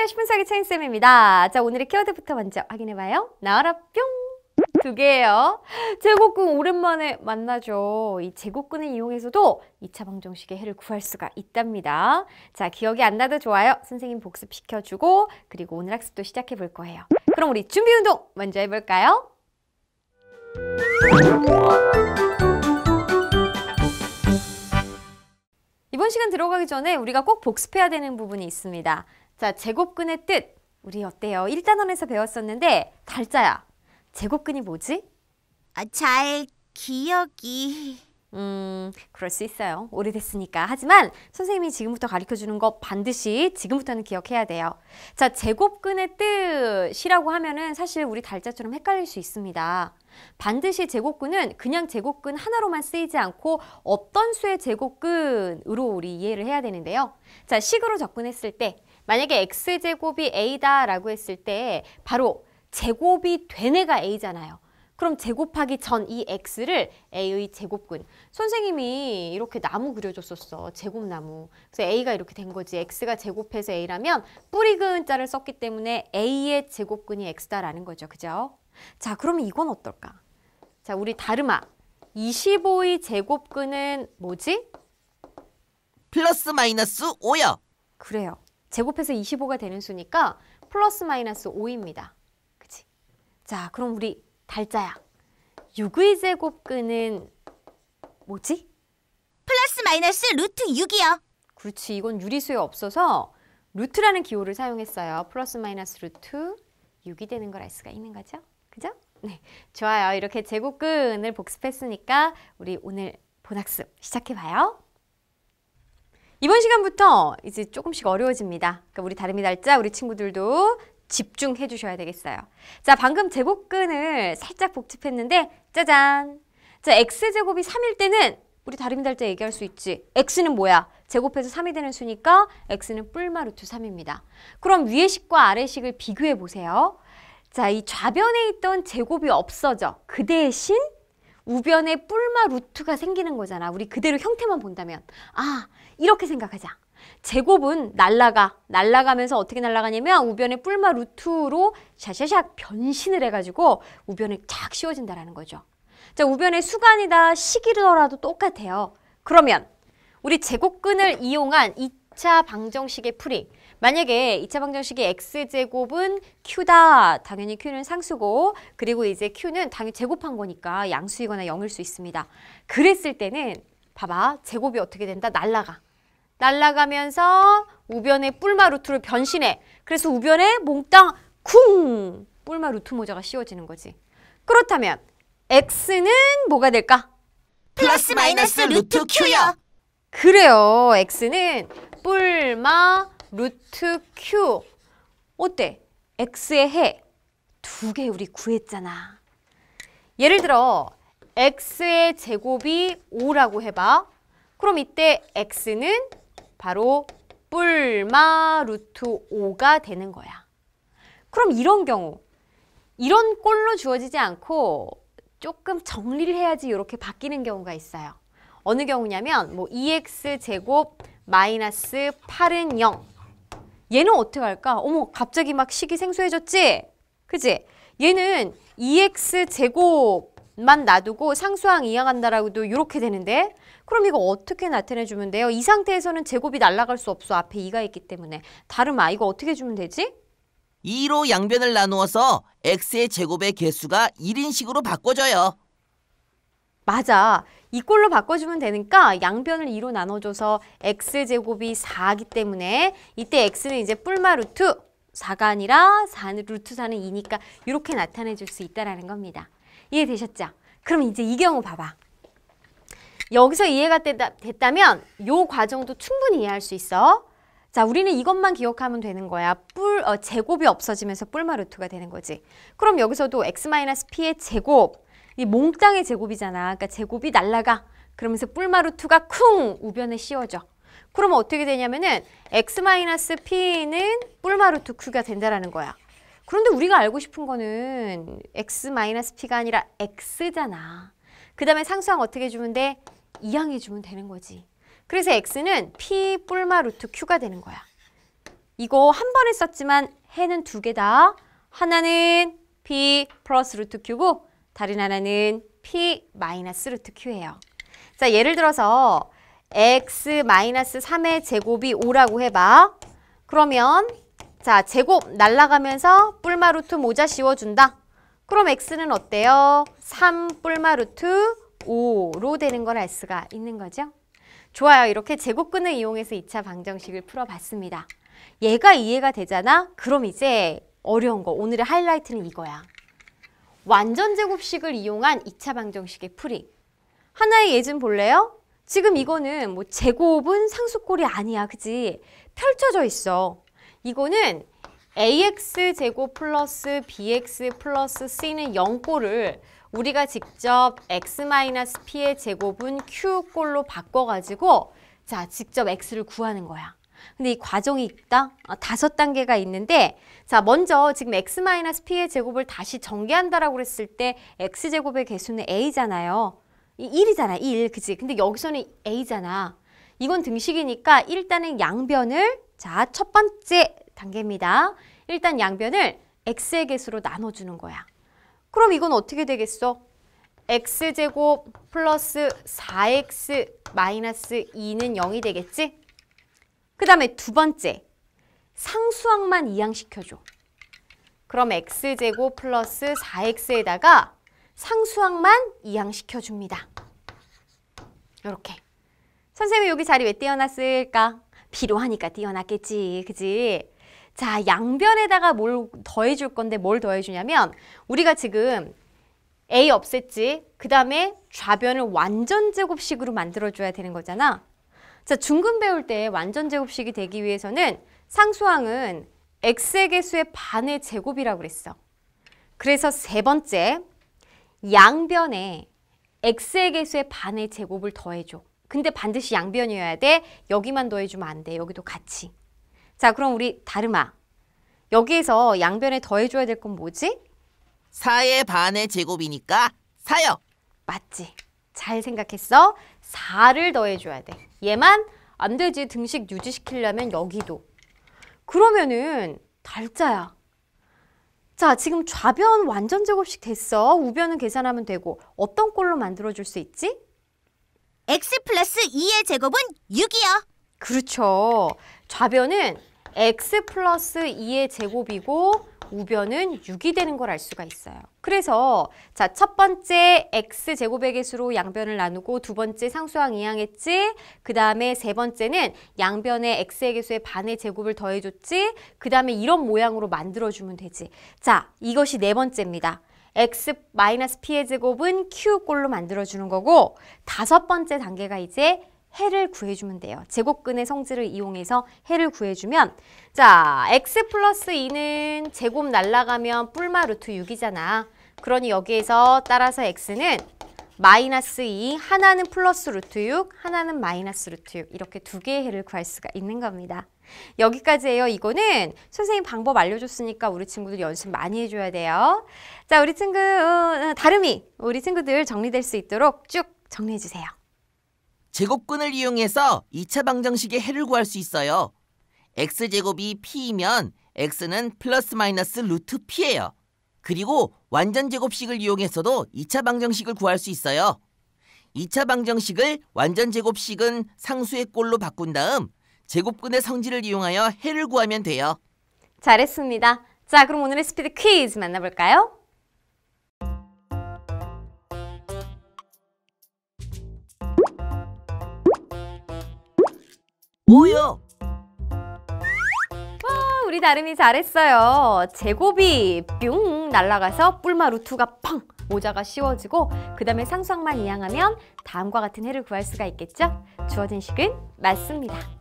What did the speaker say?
안녕하세요. 신분사기 차인쌤입니다. 자, 오늘의 키워드부터 먼저 확인해봐요. 나와라 뿅! 두 개예요. 제곱군 오랜만에 만나죠. 이제곱군을 이용해서도 이차 방정식의 해를 구할 수가 있답니다. 자, 기억이 안 나도 좋아요. 선생님 복습시켜주고 그리고 오늘 학습도 시작해 볼 거예요. 그럼 우리 준비 운동 먼저 해볼까요? 이번 시간 들어가기 전에 우리가 꼭 복습해야 되는 부분이 있습니다. 자, 제곱근의 뜻. 우리 어때요? 1단원에서 배웠었는데 달자야. 제곱근이 뭐지? 아, 잘 기억이... 음, 그럴 수 있어요. 오래됐으니까. 하지만 선생님이 지금부터 가르쳐 주는 거 반드시 지금부터는 기억해야 돼요. 자, 제곱근의 뜻이라고 하면은 사실 우리 달자처럼 헷갈릴 수 있습니다. 반드시 제곱근은 그냥 제곱근 하나로만 쓰이지 않고 어떤 수의 제곱근으로 우리 이해를 해야 되는데요. 자, 식으로 접근했을 때 만약에 x제곱이 a다라고 했을 때 바로 제곱이 된 애가 a잖아요. 그럼 제곱하기 전 이 x를 a의 제곱근. 선생님이 이렇게 나무 그려줬었어. 제곱나무. 그래서 a가 이렇게 된 거지. x가 제곱해서 a라면 뿌리근 자를 썼기 때문에 a의 제곱근이 x다라는 거죠. 그죠? 자, 그러면 이건 어떨까? 자, 우리 다르마. 25의 제곱근은 뭐지? 플러스 마이너스 5요. 그래요. 제곱해서 25가 되는 수니까 플러스 마이너스 5입니다. 그치? 자, 그럼 우리 달자야. 6의 제곱근은 뭐지? 플러스 마이너스 루트 6이요. 그렇지, 이건 유리수에 없어서 루트라는 기호를 사용했어요. 플러스 마이너스 루트 6이 되는 걸 알 수가 있는 거죠. 그죠? 네, 좋아요. 이렇게 제곱근을 복습했으니까 우리 오늘 본학습 시작해봐요. 이번 시간부터 이제 조금씩 어려워집니다. 그러니까 우리 다름이 날짜 우리 친구들도 집중해 주셔야 되겠어요. 자, 방금 제곱근을 살짝 복습했는데 짜잔! 자, x제곱이 3일 때는 우리 다름이 날짜 얘기할 수 있지. x는 뭐야? 제곱해서 3이 되는 수니까 x는 뿔마 루트 3입니다. 그럼 위의 식과 아래 식을 비교해 보세요. 자, 이 좌변에 있던 제곱이 없어져. 그 대신 우변에 뿔마 루트가 생기는 거잖아. 우리 그대로 형태만 본다면. 아, 이렇게 생각하자. 제곱은 날라가. 날라가면서 어떻게 날라가냐면 우변의 뿔마 루트로 샤샤샥 변신을 해가지고 우변에 착 씌워진다라는 거죠. 자, 우변의 수간이다 식이더라도 똑같아요. 그러면 우리 제곱근을 이용한 2차 방정식의 풀이 만약에 2차 방정식의 x제곱은 q다. 당연히 q는 상수고 그리고 이제 q는 당연히 제곱한 거니까 양수이거나 0일 수 있습니다. 그랬을 때는 봐봐 제곱이 어떻게 된다? 날라가. 날아가면서 우변의 뿔마 루트로 변신해. 그래서 우변의 몽땅 쿵! 뿔마 루트 모자가 씌워지는 거지. 그렇다면 x는 뭐가 될까? 플러스 마이너스 루트 q요. 그래요. x는 뿔마 루트 q. 어때? x의 해. 두 개 우리 구했잖아. 예를 들어 x의 제곱이 5라고 해봐. 그럼 이때 x는 바로 뿔마 루트 5가 되는 거야. 그럼 이런 경우 이런 꼴로 주어지지 않고 조금 정리를 해야지 이렇게 바뀌는 경우가 있어요. 어느 경우냐면 뭐 EX 제곱 마이너스 8은 0 얘는 어떻게 할까? 어머 갑자기 막 식이 생소해졌지? 그지? 얘는 EX 제곱 만 놔두고 상수항 이항한다라고도 이렇게 되는데 그럼 이거 어떻게 나타내 주면 돼요? 이 상태에서는 제곱이 날아갈 수 없어. 앞에 2가 있기 때문에. 다름아 이거 어떻게 주면 되지? 2로 양변을 나누어서 x의 제곱의 개수가 1인식으로 바꿔줘요. 맞아. 이꼴로 바꿔주면 되니까 양변을 2로 나눠줘서 x제곱이 4이기 때문에 이때 x는 이제 뿔마 루트 4가 아니라 4, 루트 4는 2니까 이렇게 나타내줄 수 있다는 겁니다. 이해되셨죠? 그럼 이제 이 경우 봐봐. 여기서 이해가 됐다, 됐다 면요 과정도 충분히 이해할 수 있어. 자, 우리는 이것만 기억하면 되는 거야. 뿔, 어, 제곱이 없어지면서 뿔마 루트가 되는 거지. 그럼 여기서도 x-p의 제곱, 이 몽땅의 제곱이잖아. 그러니까 제곱이 날라가. 그러면서 뿔마 루트가 쿵 우변에 씌워져. 그러면 어떻게 되냐면은 x-p는 뿔마 루트 q가 된다라는 거야. 그런데 우리가 알고 싶은 거는 x-p가 아니라 x잖아. 그 다음에 상수항 어떻게 주면 돼? 이항해 주면 되는 거지. 그래서 x는 p 뿔마 루트 q가 되는 거야. 이거 한 번에 썼지만 해는 두 개다. 하나는 p 플러스 루트 q고 다른 하나는 p 마이너스 루트 q예요. 자 예를 들어서 x 마이너스 3의 제곱이 5라고 해봐. 그러면 자, 제곱 날라가면서 뿔마 루트 모자 씌워준다. 그럼 x는 어때요? 3 뿔마 루트 5로 되는 걸 알 수가 있는 거죠. 좋아요. 이렇게 제곱근을 이용해서 2차 방정식을 풀어봤습니다. 얘가 이해가 되잖아? 그럼 이제 어려운 거, 오늘의 하이라이트는 이거야. 완전 제곱식을 이용한 2차 방정식의 풀이. 하나의 예 좀 볼래요? 지금 이거는 뭐 제곱은 상수꼴이 아니야, 그지? 펼쳐져 있어. 이거는 ax제곱 플러스 bx 플러스 c는 0꼴을 우리가 직접 x-p의 제곱은 q꼴로 바꿔가지고 자 직접 x를 구하는 거야. 근데 이 과정이 있다? 아, 다섯 단계가 있는데 자 먼저 지금 x-p의 제곱을 다시 전개한다라고 그랬을 때 x제곱의 개수는 a잖아요. 이 1이잖아, 이 1, 그치 근데 여기서는 a잖아. 이건 등식이니까 일단은 양변을 자, 첫 번째 단계입니다. 일단 양변을 x의 개수로 나눠주는 거야. 그럼 이건 어떻게 되겠어? x제곱 플러스 4x 마이너스 2는 0이 되겠지? 그 다음에 두 번째, 상수항만 이항시켜줘. 그럼 x제곱 플러스 4x에다가 상수항만 이항시켜줍니다. 이렇게. 선생님 여기 자리 왜 떼어놨을까? 필요하니까 뛰어났겠지. 그지? 자, 양변에다가 뭘 더해줄 건데 뭘 더해주냐면 우리가 지금 A 없앴지. 그 다음에 좌변을 완전 제곱식으로 만들어줘야 되는 거잖아. 자, 중근 배울 때 완전 제곱식이 되기 위해서는 상수항은 x의 개수의 반의 제곱이라고 그랬어. 그래서 세 번째, 양변에 x의 개수의 반의 제곱을 더해줘. 근데 반드시 양변이어야 돼. 여기만 더해주면 안 돼. 여기도 같이. 자, 그럼 우리 다르마. 여기에서 양변에 더해줘야 될 건 뭐지? 4의 반의 제곱이니까 4요. 맞지. 잘 생각했어. 4를 더해줘야 돼. 얘만 안 되지. 등식 유지시키려면 여기도. 그러면은 달자야. 자, 지금 좌변 완전 제곱식 됐어. 우변은 계산하면 되고 어떤 꼴로 만들어줄 수 있지? x 플러스 2의 제곱은 6이요. 그렇죠. 좌변은 x 플러스 2의 제곱이고 우변은 6이 되는 걸 알 수가 있어요. 그래서 자, 첫 번째 x제곱의 개수로 양변을 나누고 두 번째 상수항 이항했지. 그 다음에 세 번째는 양변의 x의 개수의 반의 제곱을 더해줬지. 그 다음에 이런 모양으로 만들어주면 되지. 자, 이것이 네 번째입니다. x 마이너스 p의 제곱은 q꼴로 만들어주는 거고 다섯 번째 단계가 이제 해를 구해주면 돼요. 제곱근의 성질을 이용해서 해를 구해주면 자 x 플러스 2는 제곱 날라가면 뿔마 루트 6이잖아. 그러니 여기에서 따라서 x는 마이너스 2, 하나는 플러스 루트 6, 하나는 마이너스 루트 6 이렇게 두 개의 해를 구할 수가 있는 겁니다. 여기까지예요. 이거는 선생님 방법 알려줬으니까 우리 친구들 연습 많이 해줘야 돼요. 자, 우리 친구 어, 다름이 우리 친구들 정리될 수 있도록 쭉 정리해주세요. 제곱근을 이용해서 2차 방정식의 해를 구할 수 있어요. x제곱이 p이면 x는 플러스 마이너스 루트 p예요. 그리고 완전제곱식을 이용해서도 2차 방정식을 구할 수 있어요. 2차 방정식을 완전제곱식은 상수의 꼴로 바꾼 다음 제곱근의 성질을 이용하여 해를 구하면 돼요. 잘했습니다. 자, 그럼 오늘의 스피드 퀴즈 만나볼까요? 뭐요? 와, 우리 다름이 잘했어요. 제곱이 뿅 날아가서 뿔마 루트가 펑 모자가 씌워지고 그 다음에 상수항만 이양하면 다음과 같은 해를 구할 수가 있겠죠? 주어진 식은 맞습니다.